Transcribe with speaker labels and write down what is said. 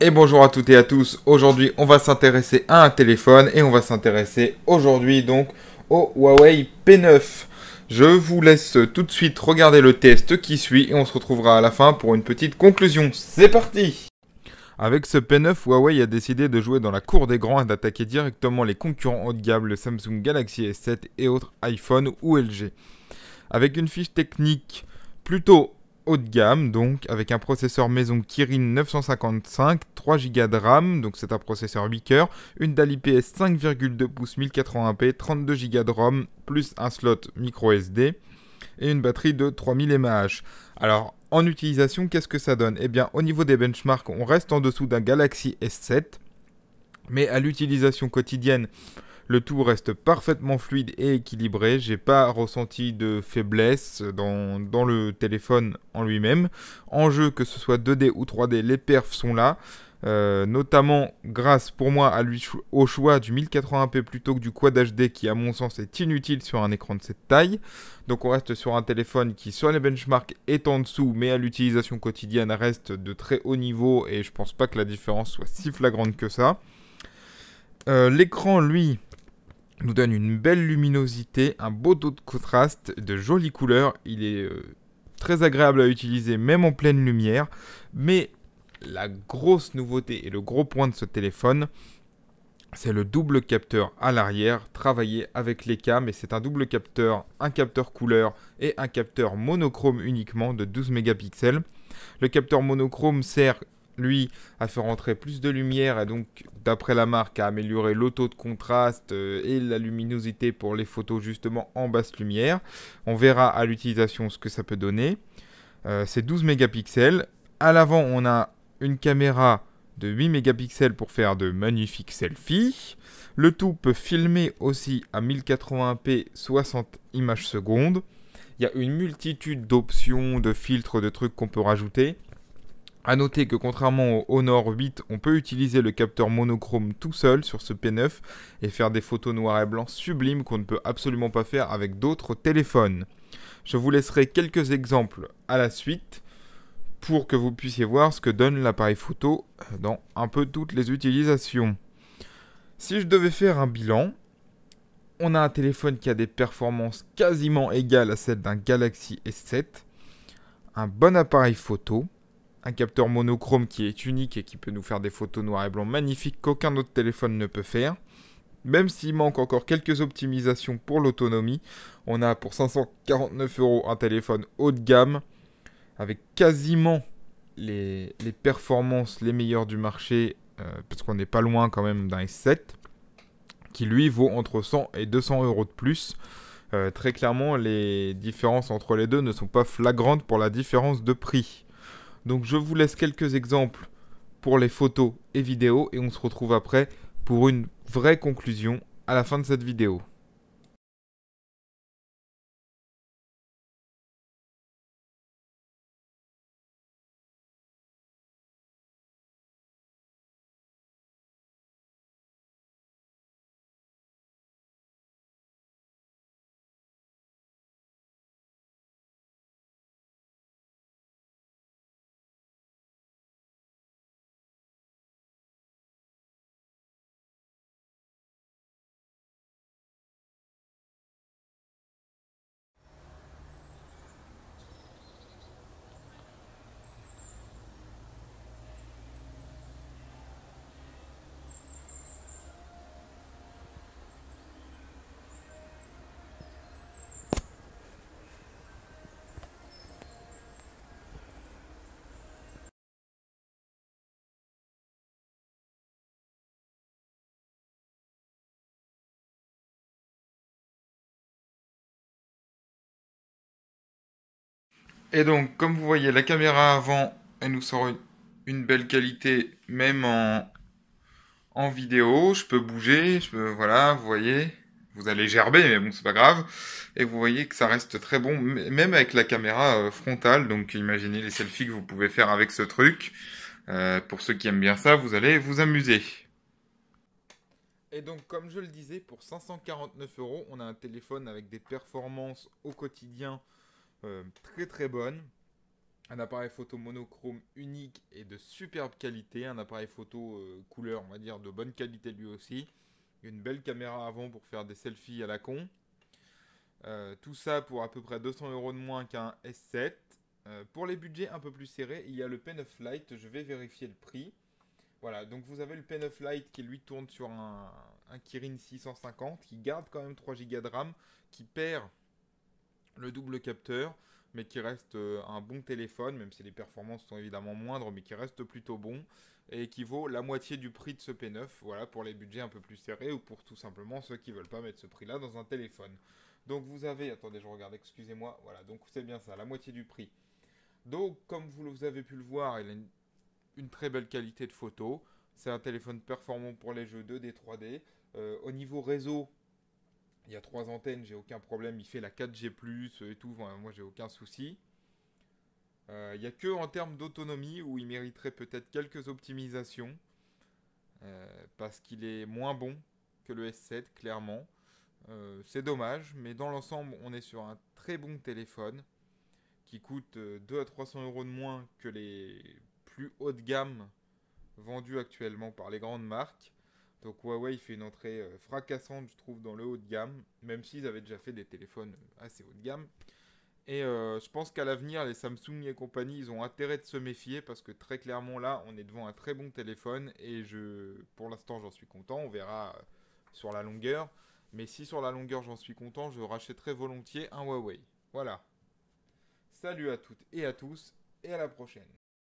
Speaker 1: Et bonjour à toutes et à tous. Aujourd'hui, on va s'intéresser à un téléphone et on va s'intéresser aujourd'hui donc au Huawei P9. Je vous laisse tout de suite regarder le test qui suit et on se retrouvera à la fin pour une petite conclusion. C'est parti avec ce P9, Huawei a décidé de jouer dans la cour des grands et d'attaquer directement les concurrents haut de gamme, le Samsung Galaxy S7 et autres iPhone ou LG. Avec une fiche technique plutôt haut de gamme, donc avec un processeur maison Kirin 955, 3 Go de RAM, donc c'est un processeur 8 cœurs, une DALI PS 5,2 pouces 1080p, 32 Go de ROM, plus un slot micro SD et une batterie de 3000 mAh. Alors, en utilisation, qu'est-ce que ça donne Eh bien, au niveau des benchmarks, on reste en dessous d'un Galaxy S7, mais à l'utilisation quotidienne, le tout reste parfaitement fluide et équilibré. J'ai pas ressenti de faiblesse dans, dans le téléphone en lui-même. En jeu, que ce soit 2D ou 3D, les perfs sont là. Euh, notamment grâce pour moi à lui, au choix du 1080p plutôt que du Quad HD qui à mon sens est inutile sur un écran de cette taille. Donc on reste sur un téléphone qui sur les benchmarks est en dessous mais à l'utilisation quotidienne reste de très haut niveau et je pense pas que la différence soit si flagrante que ça. Euh, l'écran lui nous donne une belle luminosité, un beau taux de contraste, de jolies couleurs. Il est euh, très agréable à utiliser même en pleine lumière. Mais la grosse nouveauté et le gros point de ce téléphone, c'est le double capteur à l'arrière, travaillé avec les cas, mais c'est un double capteur, un capteur couleur et un capteur monochrome uniquement de 12 mégapixels. Le capteur monochrome sert, lui, à faire entrer plus de lumière et donc, d'après la marque, à améliorer l'auto de contraste euh, et la luminosité pour les photos justement en basse lumière. On verra à l'utilisation ce que ça peut donner. Euh, c'est 12 mégapixels. À l'avant, on a une caméra de 8 mégapixels pour faire de magnifiques selfies. Le tout peut filmer aussi à 1080p 60 images secondes. Il y a une multitude d'options, de filtres, de trucs qu'on peut rajouter. A noter que contrairement au Honor 8, on peut utiliser le capteur monochrome tout seul sur ce P9 et faire des photos noir et blanc sublimes qu'on ne peut absolument pas faire avec d'autres téléphones. Je vous laisserai quelques exemples à la suite pour que vous puissiez voir ce que donne l'appareil photo dans un peu toutes les utilisations. Si je devais faire un bilan, on a un téléphone qui a des performances quasiment égales à celles d'un Galaxy S7, un bon appareil photo, un capteur monochrome qui est unique et qui peut nous faire des photos noir et blanc magnifiques qu'aucun autre téléphone ne peut faire. Même s'il manque encore quelques optimisations pour l'autonomie, on a pour 549 euros un téléphone haut de gamme avec quasiment les, performances les meilleures du marché, euh, parce qu'on n'est pas loin quand même d'un S7, qui lui vaut entre 100 et 200 euros de plus. Euh, très clairement, les différences entre les deux ne sont pas flagrantes pour la différence de prix. Donc je vous laisse quelques exemples pour les photos et vidéos et on se retrouve après pour une vraie conclusion à la fin de cette vidéo. Et donc, comme vous voyez, la caméra avant, elle nous sort une, belle qualité, même en, vidéo. Je peux bouger, je peux, voilà, vous voyez. Vous allez gerber, mais bon, c'est pas grave. Et vous voyez que ça reste très bon, même avec la caméra euh, frontale. Donc, imaginez les selfies que vous pouvez faire avec ce truc. Euh, pour ceux qui aiment bien ça, vous allez vous amuser. Et donc, comme je le disais, pour 549 euros, on a un téléphone avec des performances au quotidien euh, très très bonne. Un appareil photo monochrome unique et de superbe qualité. Un appareil photo euh, couleur, on va dire, de bonne qualité lui aussi. Une belle caméra avant pour faire des selfies à la con. Euh, tout ça pour à peu près 200 euros de moins qu'un S7. pour les budgets un peu plus serrés, il y a le Pen of Light. Je vais vérifier le prix. Voilà, donc vous avez le Pen of Light qui lui tourne sur un, un Kirin 650 qui garde quand même 3 Go de RAM, qui perd le double capteur, mais qui reste euh, un bon téléphone, même si les performances sont évidemment moindres, mais qui reste plutôt bon, et qui vaut la moitié du prix de ce P9, voilà, pour les budgets un peu plus serrés, ou pour tout simplement ceux qui veulent pas mettre ce prix-là dans un téléphone. Donc vous avez, attendez, je regarde, excusez-moi, voilà, donc c'est bien ça, la moitié du prix. Donc, comme vous avez pu le voir, il a une, très belle qualité de photo. C'est un téléphone performant pour les jeux 2D, 3D. Euh, au niveau réseau, il y a trois antennes, j'ai aucun problème. Il fait la 4G, et tout. moi, j'ai aucun souci. Euh, il n'y a que en termes d'autonomie où il mériterait peut-être quelques optimisations. Euh, parce qu'il est moins bon que le S7, clairement. Euh, c'est dommage, mais dans l'ensemble, on est sur un très bon téléphone qui coûte 2 à 300 euros de moins que les plus hautes de gamme vendus actuellement par les grandes marques. Donc Huawei fait une entrée euh, fracassante, je trouve, dans le haut de gamme, même s'ils avaient déjà fait des téléphones euh, assez haut de gamme. Et euh, je pense qu'à l'avenir, les Samsung et compagnie, ils ont intérêt de se méfier parce que très clairement là, on est devant un très bon téléphone et je, pour l'instant, j'en suis content. On verra sur la longueur. Mais si sur la longueur, j'en suis content, je rachèterai volontiers un Huawei. Voilà. Salut à toutes et à tous et à la prochaine.